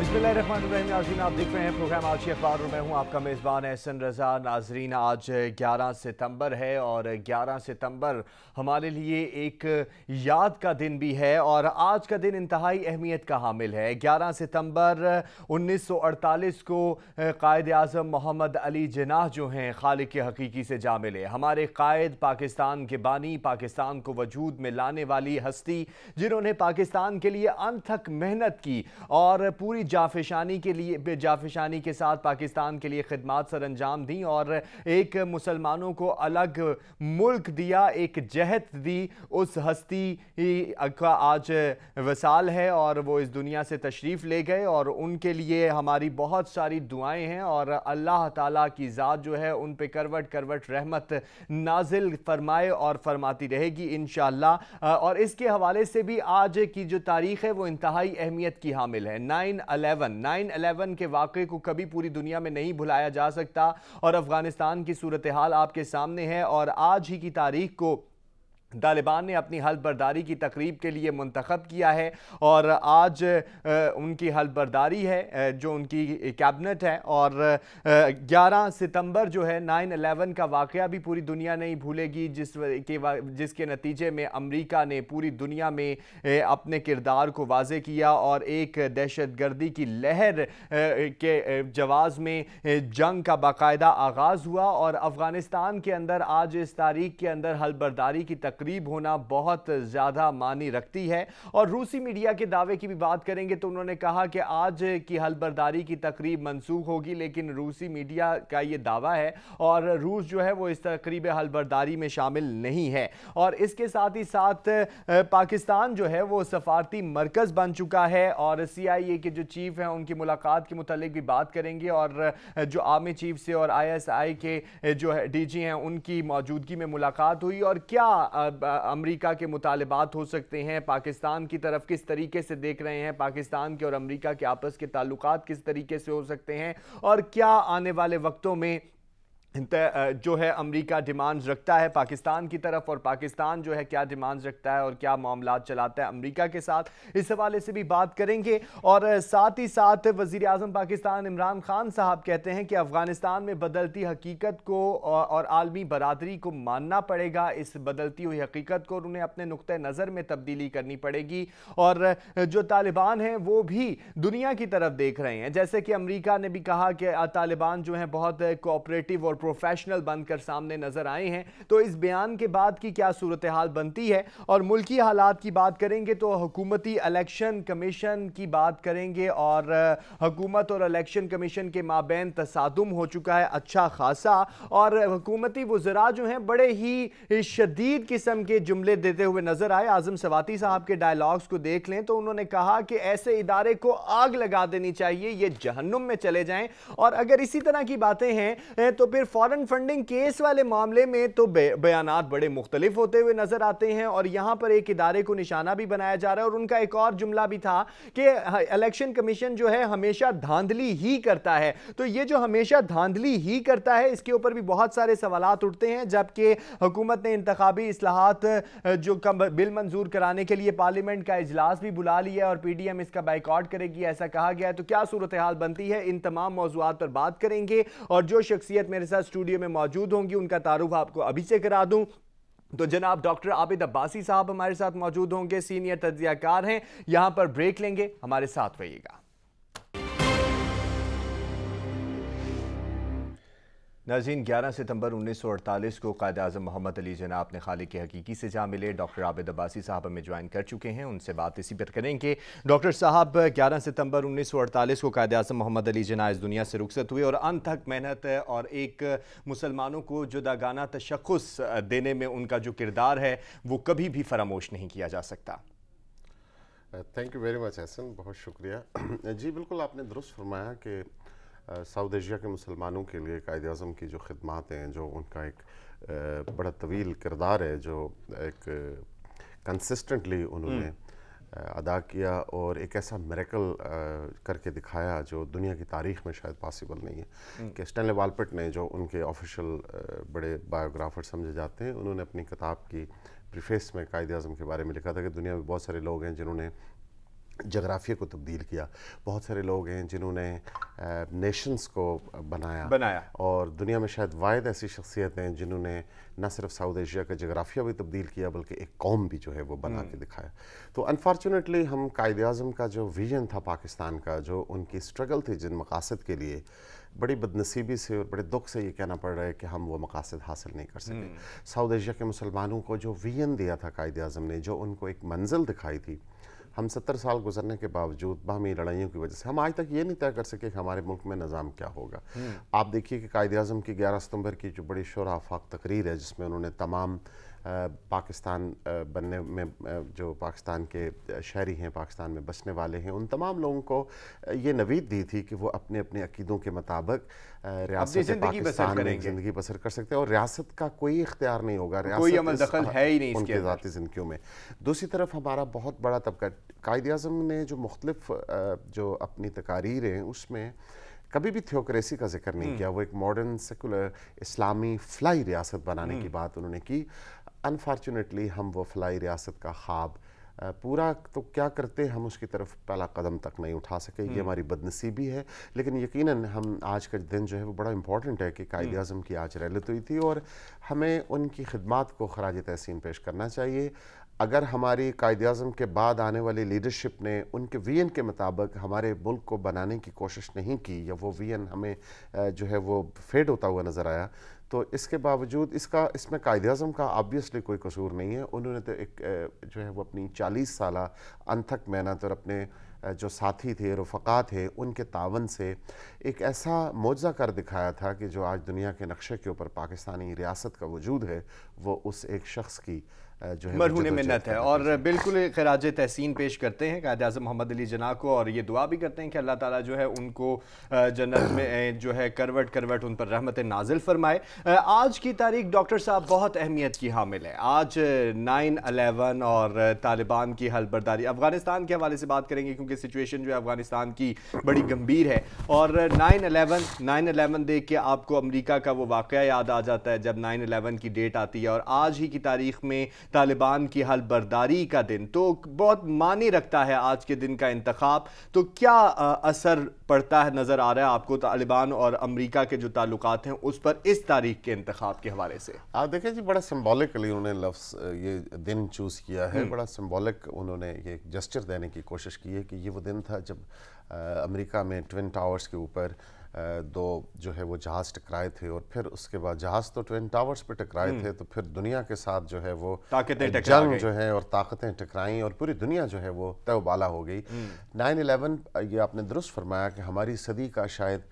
आप देख रहे हैं प्रोग्राम आज अखबार में हूँ आपका मेज़बान एहसन रज़ा नाजरीन आज 11 सितंबर है और 11 सितंबर हमारे लिए एक याद का दिन भी है और आज का दिन इंतहाई अहमियत का हामिल है 11 सितंबर 1948 को कायद अजम मोहम्मद अली जनाह जो हैं खालि के हकीकी से जा मिले हमारे कायद पाकिस्तान के बानी पाकिस्तान को वजूद में लाने वाली हस्ती जिन्होंने पाकिस्तान के लिए अनथक मेहनत की और पूरी जाफिशानी के लिए जाफिशानी के साथ पाकिस्तान के लिए खदमात सर अंजाम दी और एक मुसलमानों को अलग मुल्क दिया एक जहत दी उस हस्ती का आज वसाल है और वो इस दुनिया से तशरीफ़ ले गए और उनके लिए हमारी बहुत सारी दुआएं हैं और अल्लाह ताला की ज़ात जो है उन पर करवट करवट रहमत नाजिल फरमाए और फरमाती रहेगी इन और इसके हवाले से भी आज की जो तारीख है वो इंतहाई अहमियत की हामिल है नाइन अलेवन नाइन अलेवन के वाक़े को कभी पूरी दुनिया में नहीं भुलाया जा सकता और अफ़गानिस्तान की सूरत हाल आपके सामने है और आज ही की तारीख को तालिबान ने अपनी हल्फ बर्दारी की तकरीब के लिए मंतखब किया है और आज उनकी हल्फ बर्दारी है जो उनकी कैबिनेट है और 11 सितंबर जो है 9/11 का वाक़ भी पूरी दुनिया नहीं भूलेगी जिस के जिसके नतीजे में अमेरिका ने पूरी दुनिया में अपने किरदार को वाज किया और एक दहशत गर्दी की लहर के जवाज़ में जंग का बाकायदा आगाज़ हुआ और अफ़गानिस्तान के अंदर आज इस तारीख के अंदर हल्फ बर्दारी की तक करीब होना बहुत ज़्यादा मानी रखती है और रूसी मीडिया के दावे की भी बात करेंगे तो उन्होंने कहा कि आज की हलबरदारी की तकरीब मनसूख होगी लेकिन रूसी मीडिया का ये दावा है और रूस जो है वो इस तकरीब हलबरदारी में शामिल नहीं है और इसके साथ ही साथ पाकिस्तान जो है वो सफारती मरकज़ बन चुका है और ए के जो चीफ हैं उनकी मुलाकात के मतलब भी बात करेंगे और जो आर्मी चीफ से और आई के जो है जी हैं उनकी मौजूदगी में मुलाकात हुई और क्या अमरीका के मुतालबात हो सकते हैं पाकिस्तान की तरफ किस तरीके से देख रहे हैं पाकिस्तान के और अमरीका के आपस के ताल्लुक किस तरीके से हो सकते हैं और क्या आने वाले वक्तों में जो है अमेरिका डिमांड्स रखता है पाकिस्तान की तरफ और पाकिस्तान जो है क्या डिमांड्स रखता है और क्या मामला चलाता है अमेरिका के साथ इस हवाले से भी बात करेंगे और साथ ही साथ वजीर अजम पाकिस्तान इमरान खान साहब कहते हैं कि अफ़गानिस्तान में बदलती हकीकत को और आलमी बरदरी को मानना पड़ेगा इस बदलती हुई हकीकत को उन्हें अपने नुक़ नज़र में तब्दीली करनी पड़ेगी और जो तालिबान हैं वो भी दुनिया की तरफ देख रहे हैं जैसे कि अमरीका ने भी कहा कि तालिबान जो हैं बहुत कोऑपरेटिव और प्रोफेशनल बनकर सामने नजर आए हैं तो इस बयान के बाद की क्या सूरत हाल बनती है और मुल्की हालात की बात करेंगे तो हुकूमती इलेक्शन कमीशन की बात करेंगे और हुकूमत और इलेक्शन कमीशन के माबेन तसादम हो चुका है अच्छा खासा और हुकूमती वजरा जो हैं बड़े ही शदीद किस्म के जुमले देते हुए नजर आए आजम सवाती साहब के डायलॉग्स को देख लें तो उन्होंने कहा कि ऐसे इदारे को आग लगा देनी चाहिए ये जहन्नुम में चले जाएं और अगर इसी तरह की बातें हैं तो फिर फॉरेन फंडिंग केस वाले मामले में तो बयान बड़े मुख्तलिफ होते हुए नजर आते हैं और यहां पर एक इदारे को निशाना भी बनाया जा रहा है और उनका एक और जुमला भी था कि हाँ, इलेक्शन कमीशन जो है हमेशा धांधली ही करता है तो ये जो हमेशा धांधली ही करता है इसके ऊपर भी बहुत सारे सवाल उठते हैं जबकि हुकूमत ने इंतबी असलाहत जो कम बिल मंजूर कराने के लिए पार्लियामेंट का इजलास भी बुला लिया और पी डी एम इसका बाइकआउट करेगी ऐसा कहा गया है तो क्या सूरत हाल बनती है इन तमाम मौजूद पर बात करेंगे और जो शख्सियत मेरे साथ साथ स्टूडियो में मौजूद होंगी उनका तारुफ आपको अभी से करा दूं तो जनाब डॉक्टर आबिद अब्बासी साहब हमारे साथ मौजूद होंगे सीनियर तजिया हैं यहाँ पर ब्रेक लेंगे हमारे साथ रहिएगा नाजीन ग्यारह सितम्बर उन्नीस सौ अड़तालीस को कायद अजम मोहम्मद अली जना अपने खाली के हकीकी से जहाँ मिले डॉक्टर आबिद अब्बासी साहब हमें ज्वाइन कर चुके हैं उनसे बात इसी पर करेंगे डॉक्टर साहब ग्यारह सितम्बर उन्नीस सौ अड़तालीस को कायद अजम मोहम्मद अली जना इस दुनिया से रुखसत हुए और थक मेहनत और एक मुसलमानों को जुदागाना तशखस देने में उनका जो किरदार है वो कभी भी फरामोश नहीं किया जा सकता thank you very much Hasan बहुत शुक्रिया जी बिल्कुल आपने दुरुस्त फरमाया कि साउथ एशिया के मुसलमानों के लिए कायद अज़म की जो खदमात हैं जो उनका एक बड़ा तवील किरदार है जो एक कंसिस्टेंटली उन्होंने हम्म। अदा किया और एक ऐसा मेरेकल करके दिखाया जो दुनिया की तारीख में शायद पॉसिबल नहीं है हम्म। कि स्टैनले वालपट ने जो उनके ऑफिशियल बड़े बायोग्राफर समझे जाते हैं उन्होंने अपनी किताब की प्रीफेस में कायद अजम के बारे में लिखा था कि दुनिया में बहुत सारे लोग हैं जिन्होंने जगराफिया को तब्दील किया बहुत सारे लोग हैं जिन्होंने नेशंस को बनाया बनाया और दुनिया में शायद वायद ऐसी शख्सियत हैं जिन्होंने न सिर्फ साउथ एशिया का जगराफिया भी तब्दील किया बल्कि एक कौम भी जो है वो बना के हम्म। दिखाया तो अनफॉर्चुनेटली हम कायद अजम का जो विजन था पाकिस्तान का जो उनकी स्ट्रगल थी जिन मकासद के लिए बड़ी बदनसीबी से और बड़े दुख से ये कहना पड़ रहा है कि हम वो मकासद हासिल नहीं कर सके हम्म। साउथ एशिया के मुसलमानों को जो विजन दिया था कायद अजम ने जो उनको एक मंजिल दिखाई थी हम सत्तर साल गुजरने के बावजूद बाहमी लड़ाइयों की वजह से हम आज तक ये नहीं तय कर सके कि हमारे मुल्क में निज़ाम क्या होगा हम्म। आप देखिए कि कायद अजम की ग्यारह सितंबर की जो बड़ी शोर आफाक तकरीर है जिसमें उन्होंने तमाम पाकिस्तान बनने में जो पाकिस्तान के शहरी हैं पाकिस्तान में बसने वाले हैं उन तमाम लोगों को ये नवीद दी थी कि वो अपने अपने अकीदों के मुताबिक पाकिस्तान में ज़िंदगी बसर कर सकते हैं और रियासत का कोई इख्तियार नहीं होगा कोई अमल दखल है ही नहीं उनके ज़ाती ज़िंदगियों में दूसरी तरफ हमारा बहुत बड़ा तबका कायद अजम ने जो मुख्तलिफ जो अपनी तकारीर हैं उसमें कभी भी थियोक्रेसी का जिक्र नहीं हम्म। किया वो एक मॉडर्न सेकुलर इस्लामी फ्लाई रियासत बनाने की हम्म। बात उन्होंने की अनफॉर्चुनेटली हम वो फलाई रियासत का ख्वाब पूरा तो क्या करते हम उसकी तरफ पहला कदम तक नहीं उठा सके ये हम्म। हमारी बदनसीबी है लेकिन यकीनन हम आज का दिन जो है वो बड़ा इम्पॉर्टेंट है कि कायद अजम हम्म। की आज रैलत तो हुई थी और हमें उनकी खिदमत को खराज तहसीन पेश करना चाहिए अगर हमारी कायद अजम के बाद आने वाली लीडरशिप ने उनके वी एन के मुताबिक हमारे मुल्क को बनाने की कोशिश नहीं की या वो वी एन हमें जो है वो फेड होता हुआ नज़र आया तो इसके बावजूद इसका इसमें कायद अजम का ऑब्वियसली कोई कसूर नहीं है उन्होंने तो एक जो है वो अपनी चालीस साल अनथक मेहनत और अपने जो साथी थे रफ़ा थे उनके तावन से एक ऐसा मुआवजा कर दिखाया था कि जो आज दुनिया के नक्शे के ऊपर पाकिस्तानी रियासत का वजूद है वो उस एक शख्स की जो है मरहून मिन्नत है और बिल्कुल खराज तहसीन पेश करते हैं कायद अजम मोहम्मद अली जना को और ये दुआ भी करते हैं कि अल्लाह ताला जो है उनको जन्नत में जो है करवट करवट उन पर रहमत नाजिल फरमाए आज की तारीख डॉक्टर साहब बहुत अहमियत की हामिल है आज नाइन अलेवन और तालिबान की हलबरदारी अफगानिस्तान के हवाले से बात करेंगे क्योंकि सिचुएशन जो है अफगानिस्तान की बड़ी गंभीर है और नाइन अलेवन नाइन अलेवन देख के आपको अमरीका का वो वाक़ याद आ जाता है जब नाइन अलेवन की डेट आती है और आज ही की तारीख में तालिबान की हल बर्दारी का दिन तो बहुत मानी रखता है आज के दिन का इंतखब तो क्या असर पड़ता है नज़र आ रहा है आपको तालिबान और अमरीका के जो ताल्लुक हैं उस पर इस तारीख के इंतखब के हवाले से आप देखिए जी बड़ा सिम्बॉलिकली उन्होंने लफ्स ये दिन चूज़ किया है हम्म। बड़ा सिम्बॉलिक उन्होंने ये जस्चर देने की कोशिश की है कि ये वो दिन था जब अमरीका में ट्विन टावर्स के ऊपर दो जो है वो जहाज़ टकराए थे और फिर उसके बाद जहाज़ तो ट्विन टावर्स पे टकराए हम्म। थे तो फिर दुनिया के साथ जो है वो ताकतें जंग जो है और ताकतें टकराई और पूरी दुनिया जो है वो तयबाला हो गई हम्म। नाइन अलेवन ये आपने दुरुस्त फरमाया कि हमारी सदी का शायद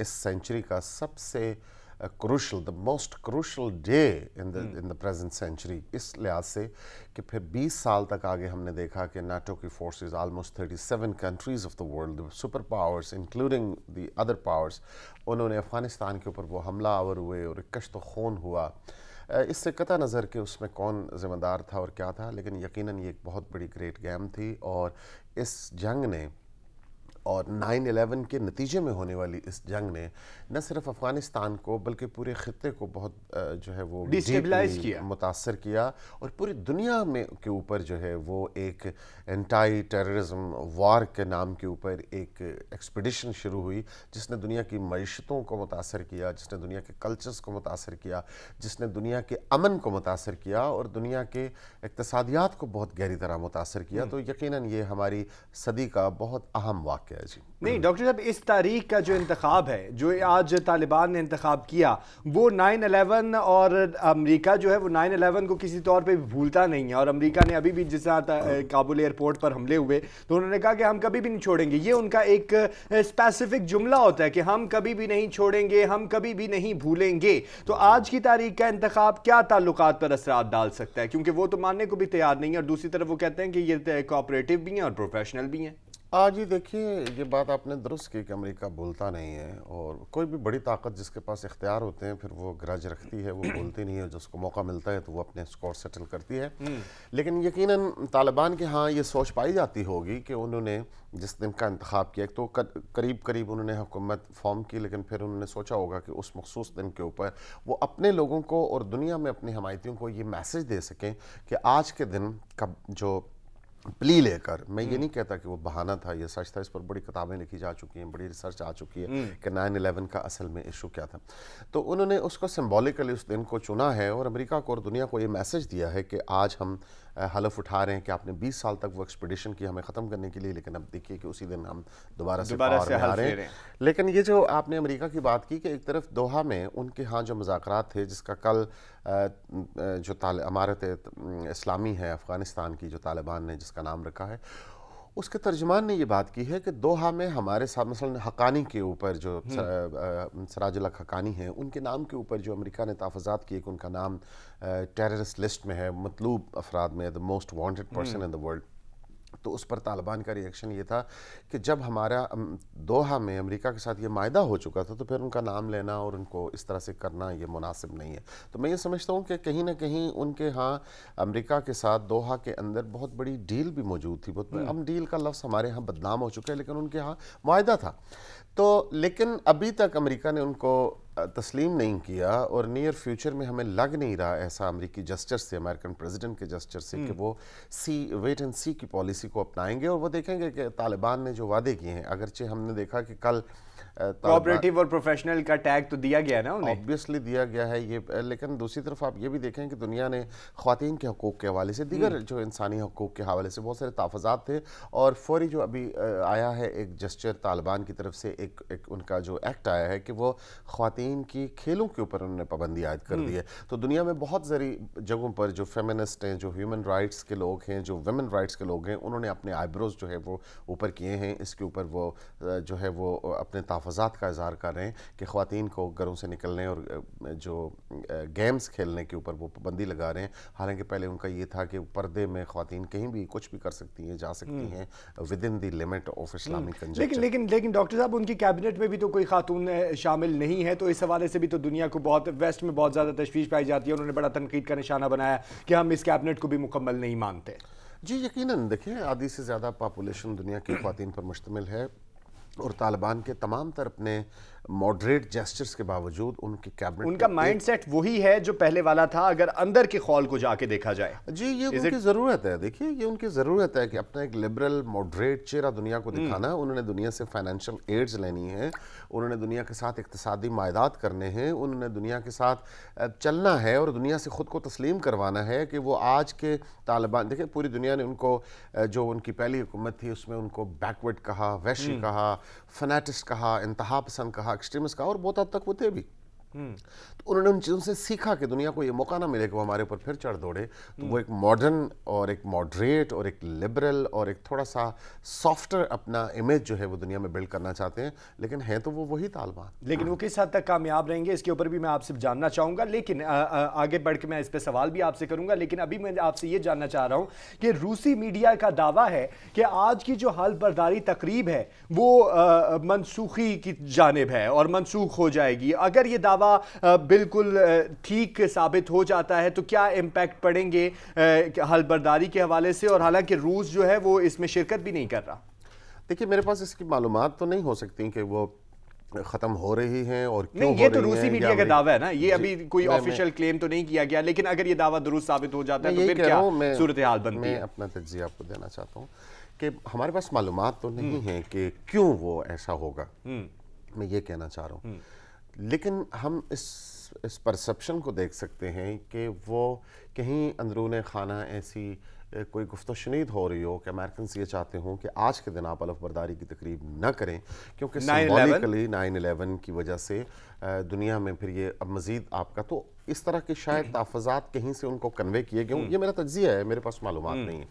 इस सेंचुरी का सबसे uh, crucial, the most crucial day in the in the present century. is लिहाज se ki phir 20 saal tak aage humne dekha ki nato ki forces almost 37 countries of the world, the super powers, including the other powers, unhone उन्होंने अफगानिस्तान के ऊपर वो हमला our हुए और to खून hua इससे कता नज़र के उसमें कौन ज़िम्मेदार था और क्या था लेकिन यकीनन ये एक बहुत बड़ी ग्रेट गेम थी और इस जंग ने और 9/11 के नतीजे में होने वाली इस जंग ने न सिर्फ अफ़गानिस्तान को बल्कि पूरे ख़त्े को बहुत जो है वो डिस्टेबलाइज किया मुतासर किया और पूरी दुनिया में के ऊपर जो है वो एक एंटाई टेररिज्म वार के नाम के ऊपर एक एक्सपडिशन शुरू हुई जिसने दुनिया की मीशतों को मुतासर किया जिसने दुनिया के कल्चर्स को मुतासर किया जिसने दुनिया के अमन को मुतासर किया और दुनिया के इकतसादियात को बहुत गहरी तरह मुतासर किया हम्म। तो यकीन ये हमारी सदी का बहुत अहम वाक़ जाए जी नहीं डॉक्टर साहब इस तारीख का जो इंतखब है जो आज तालिबान ने इंतखब किया वो नाइन अलेवन और अमेरिका जो है वो नाइन अलेवन को किसी तौर पे भूलता नहीं है और अमेरिका ने अभी भी जिस काबुल एयरपोर्ट पर हमले हुए तो उन्होंने कहा कि हम कभी भी नहीं छोड़ेंगे ये उनका एक स्पेसिफिक जुमला होता है कि हम कभी भी नहीं छोड़ेंगे हम कभी भी नहीं भूलेंगे तो आज की तारीख का इंतखब क्या ताल्लुक पर असरा डाल सकता है क्योंकि वो तो मानने को भी तैयार नहीं है और दूसरी तरफ वो कहते हैं कि ये कोऑपरेटिव भी हैं और प्रोफेशनल भी हैं आज ही देखिए ये बात आपने दुरुस्त की कि अमेरिका बोलता नहीं है और कोई भी बड़ी ताकत जिसके पास इख्तियार होते हैं फिर वो ग्रज रखती है वो बोलती नहीं है जिसको मौका मिलता है तो वो अपने स्कोर सेटल करती है हम्म। लेकिन यकीनन तालिबान के हाँ ये सोच पाई जाती होगी कि उन्होंने जिस दिन का इंतखब किया तो करीब करीब उन्होंने हुकूमत फॉर्म की लेकिन फिर उन्होंने सोचा होगा कि उस मखसूस दिन के ऊपर वो अपने लोगों को और दुनिया में अपनी हमायतियों को ये मैसेज दे सकें कि आज के दिन का जो प्ली लेकर मैं ये हम्म। नहीं कहता कि वो बहाना था यह सच था इस पर बड़ी किताबें लिखी जा चुकी हैं बड़ी रिसर्च आ चुकी है हम्म। कि नाइन इलेवन का असल में इशू क्या था तो उन्होंने उसको सिम्बोलिकली उस दिन को चुना है और अमेरिका को और दुनिया को ये मैसेज दिया है कि आज हम हलफ उठा रहे हैं कि आपने 20 साल तक वो एक्सपीडिशन की हमें ख़त्म करने के लिए लेकिन अब देखिए कि उसी दिन हम दोबारा से पावर से आ रहे हैं लेकिन ये जो आपने अमेरिका की बात की कि एक तरफ दोहा में उनके यहाँ जो मजाक थे जिसका कल जो अमारत इस्लामी है अफ़गानिस्तान की जो तालिबान ने जिसका नाम रखा है उसके तर्जमान ने यह बात की है कि दोहा में हमारे साथ मसल हकानी के ऊपर जो हम्म। सराजुल हकानी हैं उनके नाम के ऊपर जो अमेरिका ने तहफात किए कि उनका नाम टेररिस्ट लिस्ट में है मतलूब अफराद में the most wanted person in the world तो उस पर तालिबान का रिएक्शन ये था कि जब हमारा दोहा में अमेरिका के साथ ये माहा हो चुका था तो फिर उनका नाम लेना और उनको इस तरह से करना ये मुनासिब नहीं है तो मैं ये समझता हूँ कि कहीं ना कहीं उनके यहाँ अमेरिका के साथ दोहा के अंदर बहुत बड़ी डील भी मौजूद थी बहुत हम हम्म। डील का लफ्ज़ हमारे यहाँ बदनाम हो चुका है लेकिन उनके यहाँ माहा था तो लेकिन अभी तक अमरीका ने उनको तस्लीम नहीं किया और नियर फ्यूचर में हमें लग नहीं रहा ऐसा अमरीकी जस्टर से अमेरिकन प्रेसिडेंट के जस्टर से कि हम्म। वो सी वेट एंड सी की पॉलिसी को अपनाएंगे और वो देखेंगे कि तालिबान ने जो वादे किए हैं अगरचे हमने देखा कि कल कोऑपरेटिव और प्रोफेशनल का टैग तो दिया गया ना उन्हें ऑब्वियसली दिया गया है ये लेकिन दूसरी तरफ आप ये भी देखें कि दुनिया ने खातन के हकूक़ के हवाले से दीगर हम्म। जो इंसानी हकूक़ के हवाले से बहुत सारे तहफ़ात थे और फौरी जो अभी आया है एक जस्चर तालिबान की तरफ से एक, एक उनका जो एक्ट आया है कि वो खातन गेम की खेलों के ऊपर उन्होंने पाबंदी आयद कर दी है हम्म। तो दुनिया में बहुत सारी जगहों पर जो फेमिनिस्ट हैं जो ह्यूमन राइट्स के लोग हैं जो वेमन राइट्स के लोग हैं उन्होंने अपने आईब्रोज जो है वो ऊपर किए हैं इसके ऊपर वो जो है वो अपने तहफ़ात का इजहार कर रहे हैं कि खुवान को घरों से निकलने और जो गेम्स खेलने के ऊपर वो पाबंदी लगा रहे हैं हालांकि पहले उनका ये था कि पर्दे में ख़वान कहीं भी कुछ भी कर सकती हैं जा सकती हम्म। हैं within the limit of Islamic लेकिन लेकिन लेकिन डॉक्टर साहब उनकी कैबिनेट में भी तो कोई खातून शामिल नहीं है तो इस इस हवाले से भी तो दुनिया को बहुत वेस्ट में बहुत ज़्यादा तशवीश पाई जाती है उन्होंने बड़ा तनकीद का निशाना बनाया कि हम इस कैबिनेट को भी मुकम्मल नहीं मानते जी यकीन देखिए आधी से ज़्यादा पॉपुलेशन दुनिया की खातन पर मुश्तमिल है और तालिबान के तमाम तर अपने मॉडरेट जेस्टर्स के बावजूद उनके कैबिनेट उनका माइंडसेट वही है जो पहले वाला था अगर अंदर के खौल को जाके देखा जाए जी ये उनकी it... ज़रूरत है देखिए ये उनकी ज़रूरत है कि अपना एक लिबरल मॉडरेट चेहरा दुनिया को हम्म। दिखाना है उन्होंने दुनिया से फाइनेंशियल एड्स लेनी है उन्होंने दुनिया के साथ इकतसादी मायदात करने हैं उन्होंने दुनिया के साथ चलना है और दुनिया से ख़ुद को तस्लीम करवाना है कि वो आज के तालिबान देखिए पूरी दुनिया ने उनको जो उनकी पहली हुकूमत थी उसमें उनको बैकवर्ड कहा वैशी हम्म। कहा फनाटिस्ट कहा इंतहा पसंद कहा एक्सट्रीमिस्ट कहा और बहुत हद तक वो थे भी तो उन्होंने उन चीज़ों से सीखा कि दुनिया को ये मौका ना मिले कि वो हमारे ऊपर फिर चढ़ दौड़े तो वो एक मॉडर्न और एक मॉडरेट और एक लिबरल और एक थोड़ा सा सॉफ्टर अपना इमेज जो है वो दुनिया में बिल्ड करना चाहते हैं लेकिन है तो वो वही तालबा लेकिन वो किस हद तक कामयाब रहेंगे इसके ऊपर भी मैं आपसे जानना चाहूँगा लेकिन आगे बढ़ के मैं इस पर सवाल भी आपसे करूँगा लेकिन अभी मैं आपसे ये जानना चाह रहा हूँ कि रूसी मीडिया का दावा है कि आज की जो हल बर्दारी तकरीब है वो मनसूखी की जानब है और मनसूख हो जाएगी अगर ये दावा दावा बिल्कुल ठीक साबित हो जाता है तो क्या इम्पैक्ट पड़ेंगे हलबरदारी के हवाले से और हालांकि रूस जो है वो इसमें शिरकत भी नहीं कर रहा देखिए मेरे पास इसकी मालूम तो नहीं हो सकती कि वो खत्म हो रही हैं और क्यों नहीं ये हो तो रूसी मीडिया का दावा है ना ये अभी कोई ऑफिशियल क्लेम तो नहीं किया गया लेकिन अगर ये दावा दुरुस्त साबित हो जाता है तो फिर क्या सूरत हाल बनती मैं है अपना तजिया आपको देना चाहता हूँ कि हमारे पास मालूम तो नहीं हम्म। है कि क्यों वो ऐसा होगा हम्म। मैं ये कहना चाह रहा हूँ हम्म। लेकिन हम इस इस परसेप्शन को देख सकते हैं कि वो कहीं अंदरून खाना ऐसी कोई गुफ्त शनीद हो रही हो कि अमेरिकन ये चाहते हों कि आज के दिन आप अलफ की तकरीब ना करें क्योंकि सिम्बॉलिकली नाइन अलेवन की वजह से दुनिया में फिर ये अब मज़ीद आपका तो इस तरह के शायद तहफ़ात कहीं से उनको कन्वे किए गए ये मेरा तज्जिया है मेरे पास मालूम हम्म। नहीं है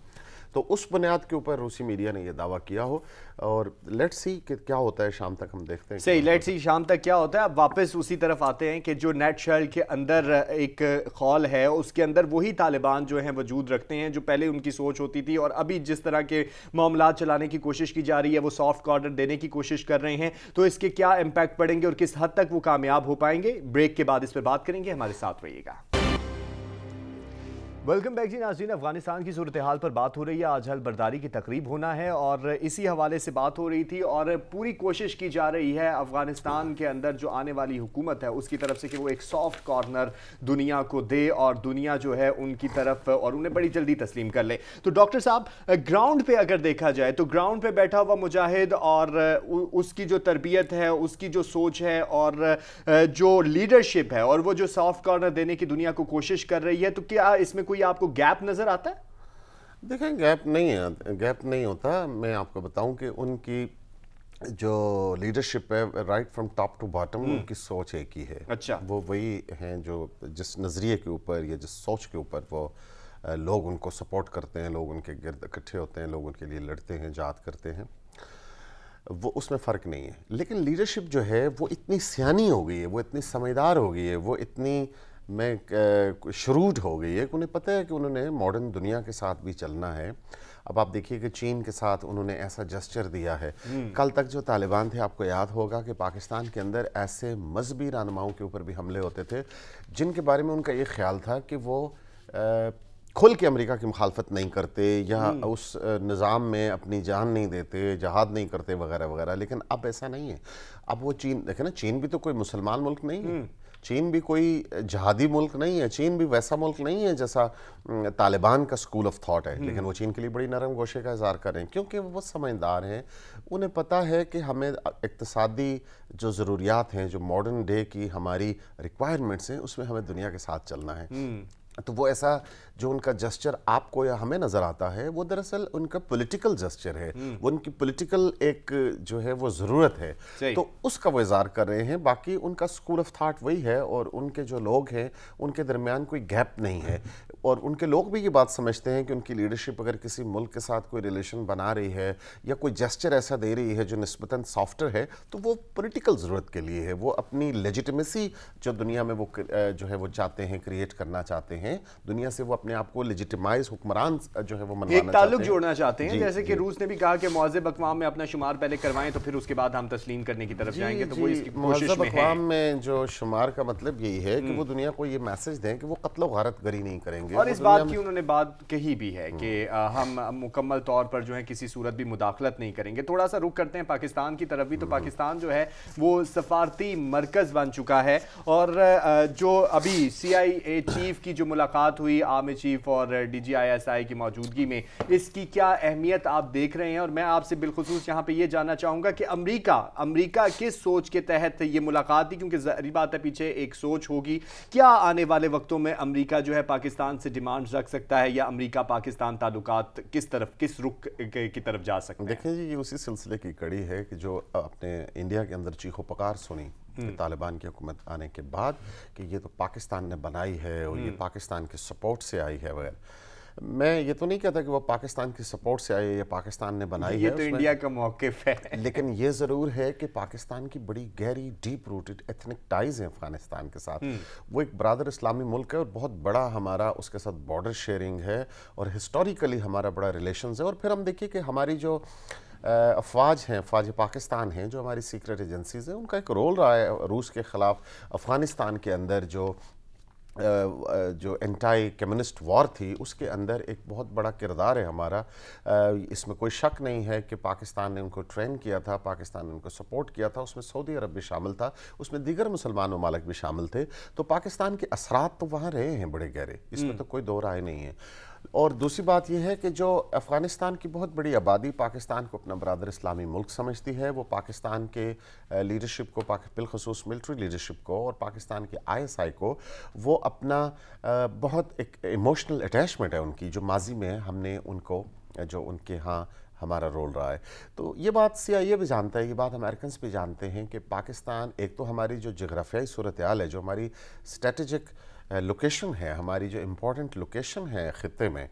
तो उस बुनियाद के ऊपर रूसी मीडिया ने यह दावा किया हो और लेट सी कि क्या होता है शाम तक हम देखते हैं सही लेट सी शाम तक क्या होता है अब वापस उसी तरफ आते हैं कि जो नेट शेल के अंदर एक खॉल है उसके अंदर वही तालिबान जो हैं वजूद रखते हैं जो पहले उनकी सोच होती थी और अभी जिस तरह के मामला चलाने की कोशिश की जा रही है वो सॉफ्ट कॉर्डर देने की कोशिश कर रहे हैं तो इसके क्या इम्पैक्ट पड़ेंगे और किस हद तक वो कामयाब हो पाएंगे ब्रेक के बाद इस पर बात करेंगे हमारे साथ रहिएगा वेलकम बैक जी नाजीन अफगानिस्तान की सूरत हाल पर बात हो रही है आज हल बर्दारी की तकरीब होना है और इसी हवाले से बात हो रही थी और पूरी कोशिश की जा रही है अफगानिस्तान के अंदर जो आने वाली हुकूमत है उसकी तरफ से कि वो एक सॉफ्ट कॉर्नर दुनिया को दे और दुनिया जो है उनकी तरफ और उन्हें बड़ी जल्दी तस्लीम कर ले तो डॉक्टर साहब ग्राउंड पर अगर देखा जाए तो ग्राउंड पर बैठा हुआ मुजाहिद और उसकी जो तरबियत है उसकी जो सोच है और जो लीडरशिप है और वो जो सॉफ्ट कॉर्नर देने की दुनिया को कोशिश कर रही है तो क्या इसमें कोई कोई आपको गैप नज़र आता है देखें गैप नहीं है गैप नहीं होता मैं आपको बताऊं कि उनकी जो लीडरशिप है right from top to bottom उनकी सोच एक ही है अच्छा वो वही हैं जो जिस नज़रिए के ऊपर या जिस सोच के ऊपर वो लोग उनको सपोर्ट करते हैं लोग उनके गिरद इकट्ठे होते हैं लोग उनके लिए लड़ते हैं जात करते हैं वो उसमें फ़र्क नहीं है लेकिन लीडरशिप जो है वो इतनी सियानी हो गई है वो इतनी समझदार हो गई है वो इतनी में शुरूट हो गई है कि उन्हें पता है कि उन्होंने मॉडर्न दुनिया के साथ भी चलना है अब आप देखिए कि चीन के साथ उन्होंने ऐसा जस्चर दिया है हम्म। कल तक जो तालिबान थे आपको याद होगा कि पाकिस्तान के अंदर ऐसे मजहबी रहनुमाओं के ऊपर भी हमले होते थे जिनके बारे में उनका ये ख्याल था कि वो आ, खुल के अमेरिका की मुखालफत नहीं करते या हम्म। उस निज़ाम में अपनी जान नहीं देते जहाद नहीं करते वगैरह वगैरह लेकिन अब ऐसा नहीं है अब वो चीन देखे ना चीन भी तो कोई मुसलमान मुल्क नहीं है हम्म। चीन भी कोई जहादी मुल्क नहीं है चीन भी वैसा मुल्क नहीं है जैसा तालिबान का स्कूल ऑफ थाट है लेकिन वो हम्म। चीन के लिए बड़ी नरम गोशे का इजहार कर रहे हैं क्योंकि वो समझदार हैं उन्हें पता है कि हमें इकतसादी जो ज़रूरियात हैं जो मॉडर्न डे की हमारी रिक्वायरमेंट्स हैं उसमें हमें दुनिया के साथ चलना है हम्म। तो वो ऐसा जो उनका जस्चर आपको या हमें नज़र आता है वो दरअसल उनका पॉलिटिकल जस्चर है हम्म। वो उनकी पॉलिटिकल एक जो है वो ज़रूरत है तो उसका वो इजहार कर रहे हैं बाकी उनका स्कूल ऑफ थाट वही है और उनके जो लोग हैं उनके दरमियान कोई गैप नहीं है और उनके लोग भी ये बात समझते हैं कि उनकी लीडरशिप अगर किसी मुल्क के साथ कोई रिलेशन बना रही है या कोई जस्चर ऐसा दे रही है जो नस्बता सॉफ्टर है तो वो पोलिटिकल ज़रूरत के लिए है वो अपनी लेजिटमेसी जो दुनिया में वो जो है वो चाहते हैं क्रिएट करना चाहते हैं हैं दुनिया से वो अपने आप को लेजिटिमाइज हुक्मरान जो है वो मनवाना एक ताल्लुक जोड़ना चाहते हैं जैसे कि रूस ने भी कहा कि मुहजब अकवाम में अपना शुमार पहले करवाएं तो फिर उसके बाद हम तस्लीम करने की तरफ जाएंगे तो वो अकवाम में जो शुमार का मतलब यही है कि हम्म। वो दुनिया को ये मैसेज दें कि वो कत्ल गारत गरी नहीं करेंगे और इस बात की उन्होंने बात कही भी है हम्म। कि हम मुकम्मल तौर पर जो है किसी सूरत भी मुदाखलत नहीं करेंगे थोड़ा सा रुख करते हैं पाकिस्तान की तरफ भी तो हम्म। पाकिस्तान जो है वो सफारती मरकज बन चुका है और जो अभी सी आई ए चीफ की जो मुलाकात हुई आर्मी चीफ और डी जी आई की मौजूदगी में इसकी क्या अहमियत आप देख रहे हैं और मैं आपसे बिलखसूस यहाँ पे ये जानना चाहूँगा कि अमरीका अमरीका किस सोच के तहत ये मुलाकात थी क्योंकि जहरी बात है पीछे एक सोच होगी क्या आने वाले वक्तों में अमरीका जो है पाकिस्तान से डिमांड रख सकता है या अमरीका पाकिस्तान ताल्लुक किस तरफ किस रुख की तरफ जा सकते हैं देखिए ये उसी सिलसिले की कड़ी है कि जो आपने इंडिया के अंदर चीखो पकार सुनी हम्म। तालिबान की हुकूमत आने के बाद कि ये तो पाकिस्तान ने बनाई है और ये हम्म। पाकिस्तान के सपोर्ट से आई है वगैरह मैं ये तो नहीं कहता कि वो पाकिस्तान की सपोर्ट से आई है या पाकिस्तान ने बनाई ये है तो इंडिया का मौकफ है लेकिन ये ज़रूर है कि पाकिस्तान की बड़ी गहरी डीप रूटेड एथनिक टाइज है अफगानिस्तान के साथ हम्म। वो एक बरदर इस्लामी मुल्क है और बहुत बड़ा हमारा उसके साथ बॉर्डर शेयरिंग है और हिस्टोरिकली हमारा बड़ा रिलेशन है और फिर हम देखिए कि हमारी जो अफवाज हैं अफवाज पाकिस्तान हैं जो हमारी सीक्रेट एजेंसीज़ हैं उनका एक रोल रहा है रूस के ख़िलाफ़ अफ़गानिस्तान के अंदर जो जो एंटाई कम्युनिस्ट वॉर थी उसके अंदर एक बहुत बड़ा किरदार है हमारा इसमें कोई शक नहीं है कि पाकिस्तान ने उनको ट्रेन किया था पाकिस्तान ने उनको सपोर्ट किया था उसमें सऊदी अरब भी शामिल था उसमें दीगर मुसलमान ममालक भी शामिल थे तो पाकिस्तान के असरात तो वहाँ रहे हैं बड़े गहरे इसमें हम्म। तो कोई दो राय नहीं है और दूसरी बात यह है कि जो अफ़गानिस्तान की बहुत बड़ी आबादी पाकिस्तान को अपना बरदर इस्लामी मुल्क समझती है वो पाकिस्तान के लीडरशिप को बिलखसूस मिलिट्री लीडरशिप को और पाकिस्तान के आईएसआई को वो अपना बहुत एक इमोशनल अटैचमेंट है उनकी जो माजी में हमने उनको जो उनके यहाँ हमारा रोल रहा है तो ये बात सी आई ए भी जानता है ये बात अमेरिकन भी जानते हैं कि पाकिस्तान एक तो हमारी जो जगराफियाई सूरत है जो हमारी स्ट्रेटजिक लोकेशन है हमारी जो इम्पोर्टेंट लोकेशन है ख़त्े में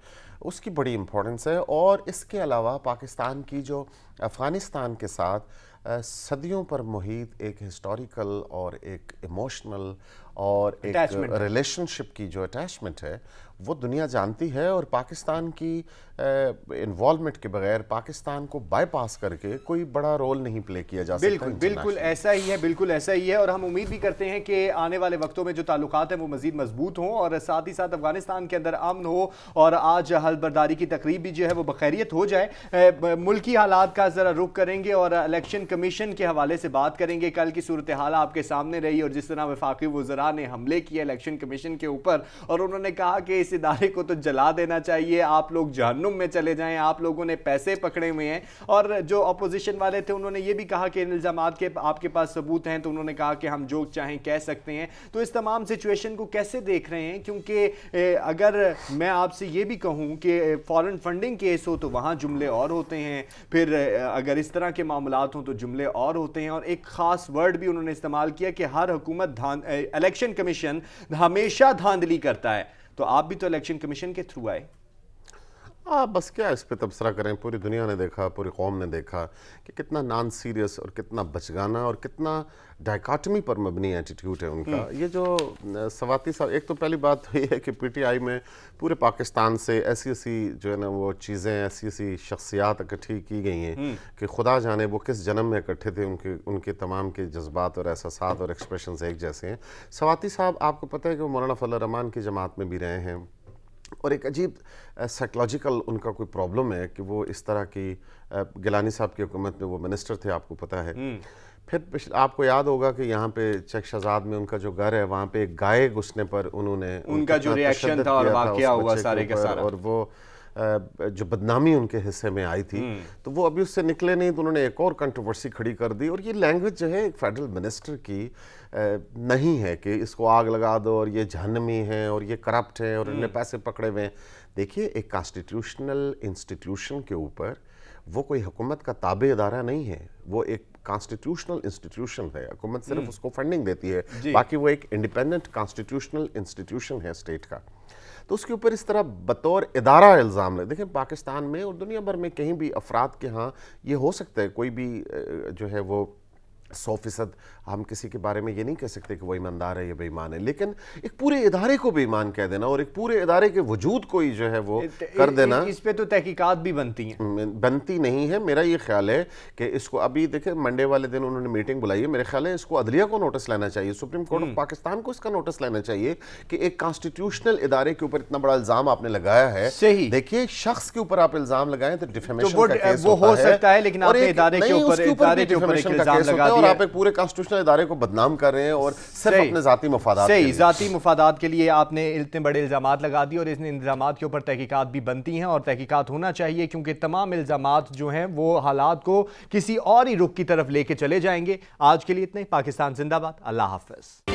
उसकी बड़ी इम्पोर्टेंस है और इसके अलावा पाकिस्तान की जो अफ़गानिस्तान के साथ सदियों पर मुहित एक हिस्टोरिकल और एक इमोशनल और एक रिलेशनशिप की जो अटैचमेंट है वो दुनिया जानती है और पाकिस्तान की इन्वॉल्वमेंट के बगैर पाकिस्तान को बाईपास करके कोई बड़ा रोल नहीं प्ले किया जा सकता बिल्कुल बिल्कुल ऐसा ही है बिल्कुल ऐसा ही है और हम उम्मीद भी करते हैं कि आने वाले वक्तों में जो ताल्लुक हैं वो मजीद मजबूत हों और साथ ही साथ अफगानिस्तान के अंदर अमन हो और आज हलबरदारी की तकरीब भी जो है वो बखैरियत हो जाए मुल्की हालात का ज़रा रुख करेंगे और इलेक्शन कमीशन के हवाले से बात करेंगे कल की सूरत हाल आपके सामने रही और जिस तरह वफाकी वजरा ने हमले किए इलेक्शन कमीशन के ऊपर और उन्होंने कहा कि इस इदारे को तो जला देना चाहिए आप लोग जहनुम में चले जाएं आप लोगों ने पैसे पकड़े हुए हैं और जो अपोजिशन वाले थे उन्होंने ये भी कहा कि इन इल्ज़ाम के आपके पास सबूत हैं तो उन्होंने कहा कि हम जो चाहें कह सकते हैं तो इस तमाम सिचुएशन को कैसे देख रहे हैं क्योंकि अगर मैं आपसे ये भी कहूँ कि फ़ॉरन फंडिंग केस हो तो वहाँ जुमले और होते हैं फिर अगर इस तरह के मामला हों तो जुमले और होते हैं और एक ख़ास वर्ड भी उन्होंने इस्तेमाल किया कि हर हुकूमत धान इलेक्शन कमीशन हमेशा धांधली करता है तो आप भी तो इलेक्शन कमीशन के थ्रू आए आप हाँ, बस क्या इस पर तबसरा करें पूरी दुनिया ने देखा पूरी कौम ने देखा कि कितना नान सीरियस और कितना बचगाना और कितना डायकाटमी पर मबनी एटीट्यूड है उनका हम्म। ये जो सवाती साहब एक तो पहली बात तो ये है कि पीटीआई में पूरे पाकिस्तान से ऐसी ऐसी जो है ना वो चीज़ें ऐसी ऐसी शख्सियात इकट्ठी की गई हैं हम्म। कि खुदा जाने वो किस जन्म में इकट्ठे थे उनके उनके तमाम के जज्बात और एहसास और एक्सप्रेशन एक जैसे हैं सवाती साहब आपको पता है कि वो मौलाना फल रमान की जमात में भी रहे हैं और एक अजीब साइकोलॉजिकल उनका कोई प्रॉब्लम है कि वो इस तरह की गिलानी साहब की हुकूमत में वो मिनिस्टर थे आपको पता है हम्म। फिर आपको याद होगा कि यहाँ पे चेक शहजाद में उनका जो घर है वहाँ पे एक गाय घुसने पर उन्होंने उनका जो रिएक्शन था और वाकया हुआ सारे सारा और वो जो बदनामी उनके हिस्से में आई थी हम्म। तो वो अभी उससे निकले नहीं तो उन्होंने एक और कंट्रोवर्सी खड़ी कर दी और ये लैंग्वेज जो है एक फेडरल मिनिस्टर की नहीं है कि इसको आग लगा दो और ये जहनमी है और ये करप्ट है और इन्हें हम्म। पैसे पकड़े हुए हैं देखिए एक कॉन्स्टिट्यूशनल इंस्टीट्यूशन के ऊपर वो कोई हुकूमत का ताबे अदारा नहीं है वो एक कॉन्स्टिट्यूशनल इंस्टीट्यूशन है हुकूमत सिर्फ हम्म। उसको फंडिंग देती है बाकी वो एक इंडिपेंडेंट कॉन्स्टिट्यूशनल इंस्टीट्यूशन है स्टेट का तो उसके ऊपर इस तरह बतौर इदारा इल्ज़ाम लगे देखें पाकिस्तान में और दुनिया भर में कहीं भी अफराद के यहाँ ये हो सकता है कोई भी जो है वो सौ फ़ीसद हम किसी के बारे में ये नहीं कह सकते कि वो ईमानदार है या बेईमान है लेकिन एक पूरे इदारे को बेईमान कह देना और एक पूरे इदारे के वजूद को ही जो है वो कर देना इस पर तो तहकीकत भी बनती हैं हम्म, बनती नहीं है मेरा ये ख्याल है कि इसको अभी देखे मंडे वाले दिन उन्होंने मीटिंग बुलाई है मेरे ख्याल है इसको अदलिया को नोटिस लेना चाहिए सुप्रीम कोर्ट ऑफ हम्म। पाकिस्तान को इसका नोटिस लेना चाहिए कि एक कॉन्स्टिट्यूशनल इदारे के ऊपर इतना बड़ा इल्ज़ाम आपने लगाया है सही देखिए शख्स के ऊपर आप इल्ज़ाम लगाएं तो डिफेमेशन तो का केस वो हो सकता है लेकिन आपने इदारे के ऊपर इदारे के ऊपर इल्ज़ाम लगा दिया और आप एक पूरे कॉन्स्टिट्यूशनल मुश्तल इदारे को बदनाम कर रहे हैं और सिर्फ अपने ज़ाती मफादात सही ज़ाती मफादात के लिए आपने इतने बड़े इल्ज़ाम लगा दिए और इन इल्ज़ाम के ऊपर तहकीकत भी बनती हैं और तहकीकत होना चाहिए क्योंकि तमाम इल्ज़ाम जो हैं वो हालात को किसी और ही रुख की तरफ लेके चले जाएंगे आज के लिए इतने पाकिस्तान जिंदाबाद अल्लाह हाफ